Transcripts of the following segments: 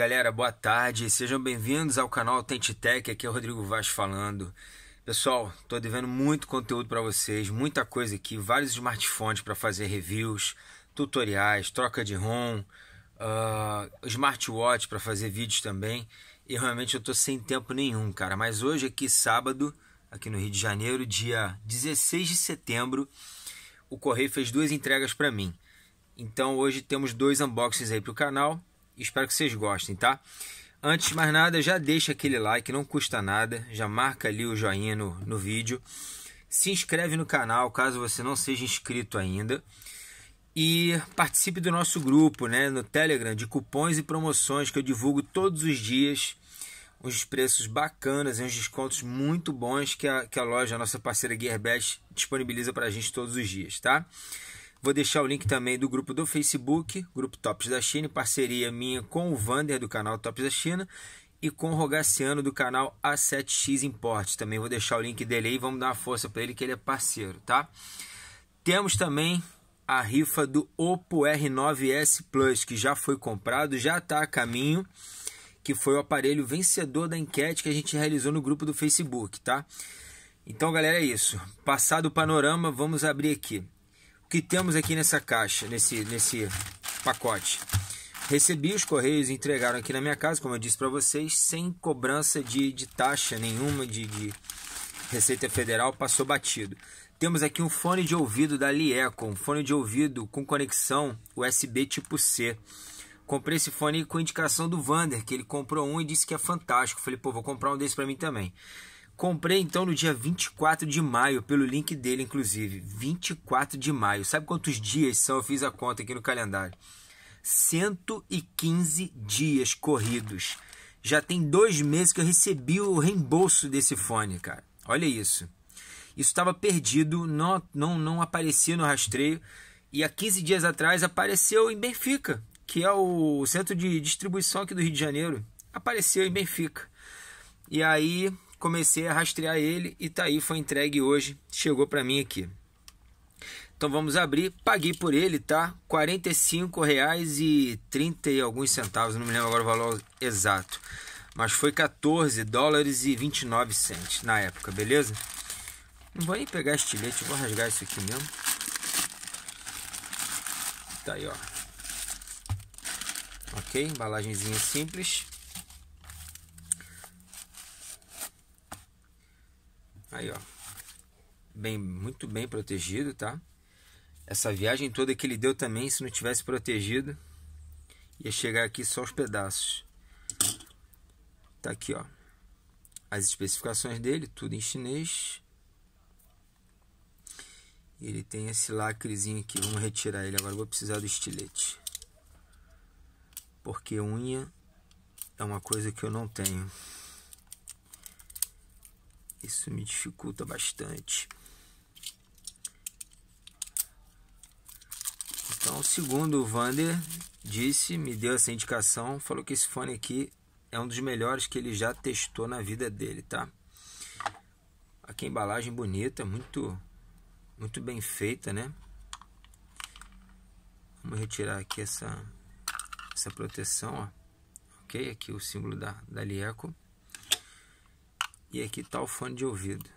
galera, boa tarde. Sejam bem-vindos ao canal Autentitech. Aqui é o Rodrigo Vaz falando. Pessoal, estou devendo muito conteúdo para vocês, muita coisa aqui, vários smartphones para fazer reviews, tutoriais, troca de ROM, uh, smartwatch para fazer vídeos também. E realmente eu estou sem tempo nenhum, cara. Mas hoje aqui sábado, aqui no Rio de Janeiro, dia 16 de setembro, o correio fez duas entregas para mim. Então hoje temos dois unboxings aí para o canal Espero que vocês gostem, tá? Antes de mais nada, já deixa aquele like, não custa nada. Já marca ali o joinha no, no vídeo. Se inscreve no canal caso você não seja inscrito ainda. E participe do nosso grupo né, no Telegram de cupons e promoções que eu divulgo todos os dias. Uns preços bacanas e uns descontos muito bons que a, que a loja, a nossa parceira GearBest, disponibiliza para a gente todos os dias, tá? Vou deixar o link também do grupo do Facebook, Grupo Tops da China, em parceria minha com o Vander do canal Tops da China e com o Rogaciano do canal A7X Import. Também vou deixar o link dele aí, vamos dar uma força para ele que ele é parceiro, tá? Temos também a rifa do Oppo R9S Plus, que já foi comprado, já está a caminho, que foi o aparelho vencedor da enquete que a gente realizou no grupo do Facebook, tá? Então, galera, é isso. Passado o panorama, vamos abrir aqui que temos aqui nessa caixa, nesse, nesse pacote. Recebi os correios e entregaram aqui na minha casa, como eu disse para vocês, sem cobrança de, de taxa nenhuma, de, de Receita Federal passou batido. Temos aqui um fone de ouvido da Lieco, um fone de ouvido com conexão USB tipo C. Comprei esse fone com indicação do Vander, que ele comprou um e disse que é fantástico. Falei, pô, vou comprar um desse para mim também. Comprei então no dia 24 de maio, pelo link dele inclusive. 24 de maio. Sabe quantos dias são? Eu fiz a conta aqui no calendário. 115 dias corridos. Já tem dois meses que eu recebi o reembolso desse fone, cara. Olha isso. Isso estava perdido, não, não, não aparecia no rastreio. E há 15 dias atrás apareceu em Benfica, que é o centro de distribuição aqui do Rio de Janeiro. Apareceu em Benfica. E aí comecei a rastrear ele e tá aí, foi entregue hoje, chegou para mim aqui. Então vamos abrir, paguei por ele, tá? R$ 45,30 e alguns centavos, não me lembro agora o valor exato. Mas foi 14 dólares e 29 centes na época, beleza? Não vou nem pegar estilete, vou rasgar isso aqui mesmo. Tá aí, ó. Ok, embalagenzinha simples. Aí, ó. Bem, muito bem protegido, tá? Essa viagem toda que ele deu também, se não tivesse protegido, ia chegar aqui só os pedaços. Tá aqui, ó. As especificações dele, tudo em chinês. Ele tem esse lacrezinho aqui, vamos retirar ele. Agora vou precisar do estilete. Porque unha é uma coisa que eu não tenho. Isso me dificulta bastante. Então, segundo o Vander disse, me deu essa indicação, falou que esse fone aqui é um dos melhores que ele já testou na vida dele, tá? Aqui a embalagem bonita, muito muito bem feita, né? Vamos retirar aqui essa essa proteção, ó. OK? Aqui o símbolo da da Lieco. E aqui está o fone de ouvido.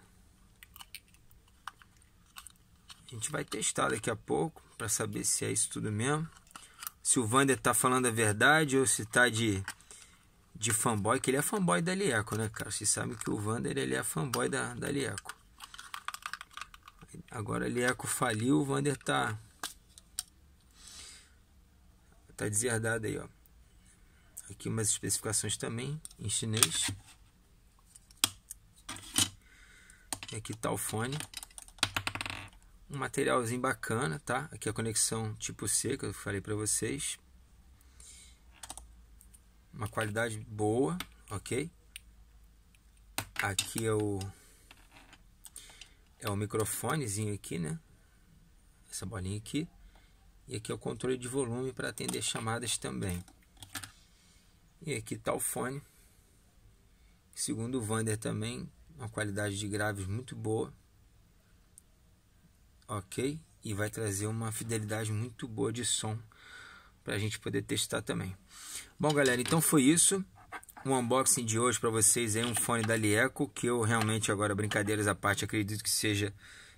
A gente vai testar daqui a pouco para saber se é isso tudo mesmo. Se o Vander está falando a verdade ou se está de, de fanboy, que ele é fanboy da Lieco, né, cara? Vocês sabem que o Vander ele é fanboy da, da Lieco. Agora a Lieco faliu, o Vander tá. Tá deserdado aí, ó. Aqui umas especificações também em chinês. E aqui tá o fone. Um materialzinho bacana, tá? Aqui a conexão tipo C que eu falei para vocês. Uma qualidade boa, ok? Aqui é o é o microfonezinho aqui, né? Essa bolinha aqui. E aqui é o controle de volume para atender chamadas também. E aqui tá o fone. Segundo o Vander também, uma qualidade de graves muito boa, ok? E vai trazer uma fidelidade muito boa de som para a gente poder testar também. Bom, galera, então foi isso. O unboxing de hoje para vocês é um fone da Lieco, que eu realmente, agora brincadeiras à parte, acredito que seja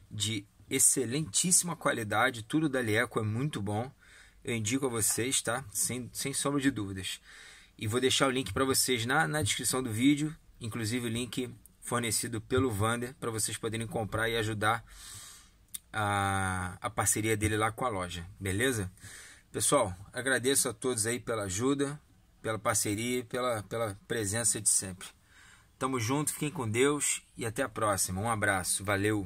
de excelentíssima qualidade. Tudo da Lieco é muito bom. Eu indico a vocês, tá? Sem, sem sombra de dúvidas. E vou deixar o link para vocês na, na descrição do vídeo, inclusive o link fornecido pelo Vander para vocês poderem comprar e ajudar a, a parceria dele lá com a loja, beleza? Pessoal, agradeço a todos aí pela ajuda, pela parceria, pela, pela presença de sempre. Tamo junto, fiquem com Deus e até a próxima. Um abraço, valeu!